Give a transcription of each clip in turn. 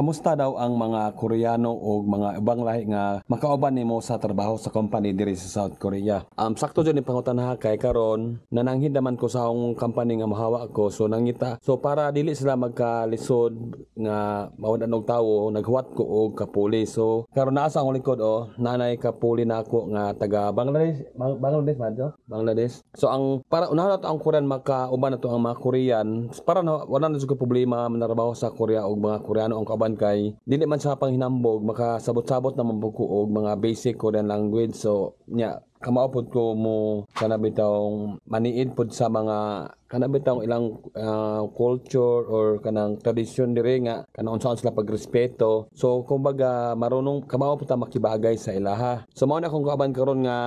Kamusta daw ang mga Koreano o mga ibang lahi nga makauban nimo sa trabaho sa company diri sa South Korea? Um, sakto dyan yung pangutanaha kay karon nananghid naman ko sa akong company nga mahawa ko so nangita. So para dili sila magkalisod nga mawadan og tawo naghuwat ko og kapuli. So karon naa ang akong likod oh nanay kapuli na ako nga taga Bangladesh Bangladesh man Bangladesh. So ang para unahan nato ang Korean makauban nato ang mga Korean para na, wala na sa problema manarabaho sa Korea og mga Koreano ang kauban man kay dili man sa panghinambog makasabot-sabot na po mga basic Korean language so nya kamaupod ko mo kanabitawng maniid pod sa mga kanabitawng ilang uh, culture or kanang tradisyon dire nga kanang unsaon sila pagrespeto so kumbaga marunong kamaupod ta makibagay sa ilaha so mao na kung kaban karon nga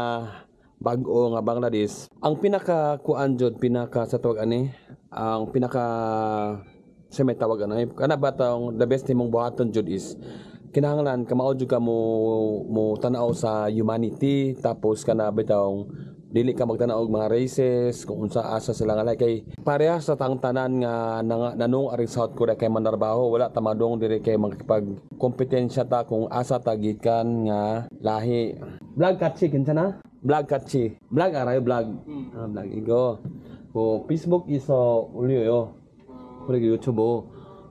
bag-o nga Bangladesh ang pinaka kuan jud pinaka sa tuwag ani ang pinaka siya may tawagan na. Eh, kana ba taong the best nimong buhaton jud is kinahanglan kamao jud ka mo mo tan-aw sa humanity tapos kana bitaw dili ka magtanaw og mga races kung unsa asa sila nga kay pareha sa tang tanan nga nanung ari South Korea kay manarbaho wala tamadong diri kay makipag kompetensya ta kung asa tagikan nga lahi vlog katsi kinsa na vlog katsi vlog aray vlog mm. ah, vlog igo ko oh, Facebook iso uliyo yo 그리고 유튜브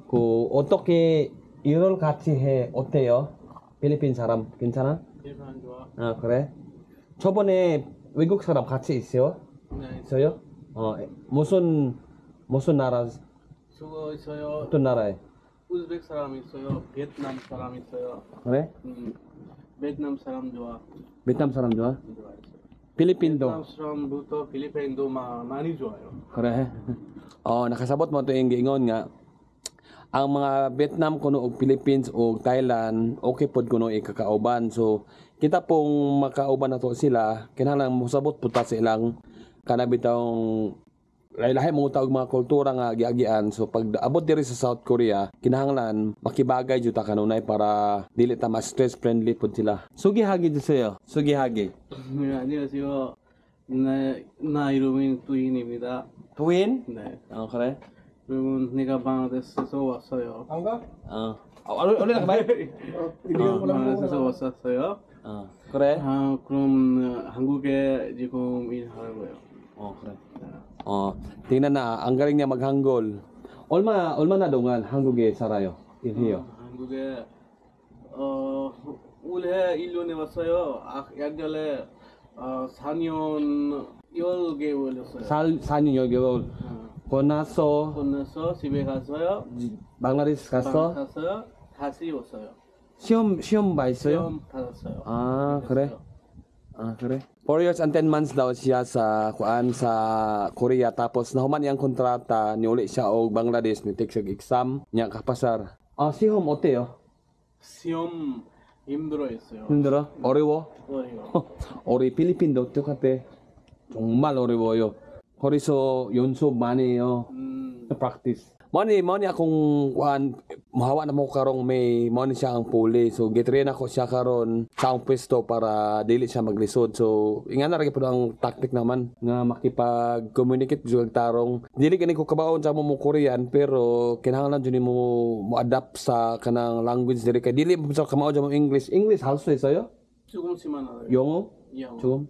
그 어떻게 이을 같이 해 어때요? 필리핀 사람 괜찮아? 일반 좋아. 아 그래? 저번에 외국 사람 같이 있어요? 네. 있어요? 어 무슨 무슨 나라? 수고 있어요. 어떤 나라에? 우즈벡 사람 있어요. 베트남 사람 있어요. 그래? 음, 베트남 사람 좋아. 베트남 사람 좋아? 좋아. Pilipindong. comes from Buto, Filipino, ma Manijo. Kore. Oh, nakasabot mo to yung giingon nga ang mga Vietnam kuno og Philippines o Thailand okay pod kuno ikakauban so kita pong makauban na to sila kinahanglan sabot puta sa ilang kanabitawng lahi-lahi mo tawag mga kultura nga giagian so pag abot diri sa South Korea kinahanglan makibagay jud ta kanunay para dili ta mas stress friendly pud sila Sugi hagi jud sayo so gihagi 안녕하세요 나 나이로민 투인입니다 투인 네 어, 그래 그리고 내가 방글라데스에서 왔어요 안가 어 어리 어리 나가 봐요 방글라데스에서 왔었어요 어 그래 아 그럼 한국에 지금 일하는 거예요 Oh, pre. Oh, tingnan na, ang g y a m a g o m a a na o 한국에 살아요. 일해요. 어, 한국에 어 올해 1년에 왔어요. 아, 옛날에 어 4년 10개월 어요살 4년 1 0개 건너서 건너서 집에 갔어요. 방글라데시 갔어? 갔어요. 다시 왔어요. 시험 시험 봐 있어요? 시험 받았어요. 아, 그래? 아, 그래? 4 years and 10 months daw siya sa kuan sa Korea tapos nahuman yang kontrata niuli siya og Bangladesh ni take exam niya kapasar. Ah si Hom ote yo. 시험 힘들어했어요. 힘들어? 어려워? 어려워. 우리 필리핀 도쿄 갔대 정말 어려워요. 거기서 연습 많이 해요. 음 na practice. Money, money akong kuan mahawa na mo karong may money siya ang puli. So gitrain ako siya karon sa ang pwesto para dili siya maglisod. So inga na po ang tactic naman nga makipag-communicate jud tarong. Dili kini ko kabaon sa mo Korean pero kinahanglan jud mo mo adapt sa kanang language dili kay dili mo sa kamao mo English. English halfway sayo? Tugong simana. Yongo? Yongo.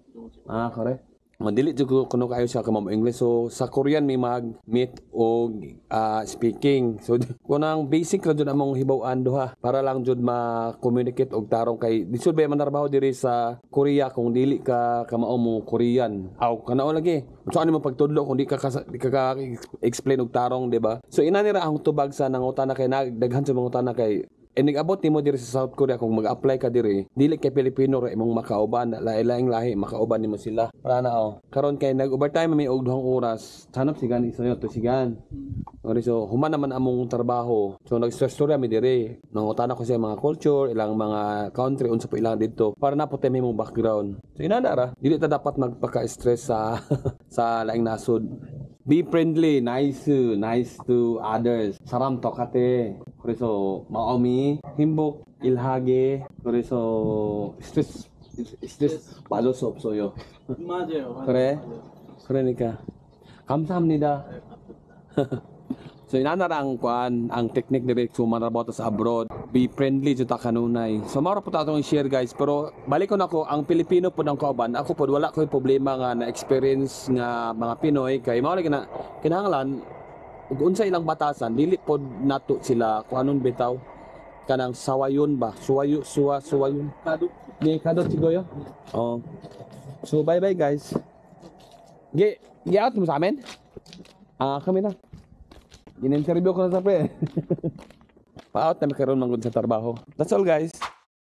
Ah, kare madili jud kuno kayo sa kamamo English so sa Korean may mag meet o uh, ah, speaking so kunang basic ra jud among hibaw-an duha para lang jud ma-communicate og tarong kay disud ba man trabaho diri sa Korea kung dili ka kamao mo Korean aw kanao lagi so ani mo pagtudlo kung di ka, di ka, explain og tarong di ba so ina nira ang tubag sa nangutan na kay nagdaghan sa mga utana kay E nag-abot nimo diri sa South Korea kung mag-apply ka diri, dili kay Pilipino ra imong makauban, lain-laing lahi makauban nimo sila. Para na oh. Karon kay nag-overtime may og duhang oras, tanap sigan isayo to sigan. Ori so human naman among trabaho. So nag-storya mi diri. Nangutana ko sa mga culture, ilang mga country unsa po ilang didto para na putem imong background. So inanda ra, dili ta dapat magpaka-stress sa sa laing nasod. be friendly, nice, nice to others. 사람 똑같아. 그래서 마음이 행복 일하게. 그래서 스트레스 스트레스 맞을 수 없어요. 맞아요. 맞아요. 그래. 맞아요. 그러니까 감사합니다. So in anotang kwan, ang technique direct to manabotas abroad, be friendly jud ta kanunay. So mao po tatong i-share guys, pero balik ko nako ang Pilipino po ng kauban. Ako po wala koy problema nga na experience nga mga Pinoy kay mao lagi na kinahanglan ug unsa ilang batasan dili pod nato sila kung anon bitaw kanang sawayon ba suwayo suwa suwayon kadot ni kadot sigoyo oh so bye bye guys ge ge out mo sa amin ah kami na in ko na sa pre Paot na magkaroon manggod sa trabaho. That's all guys.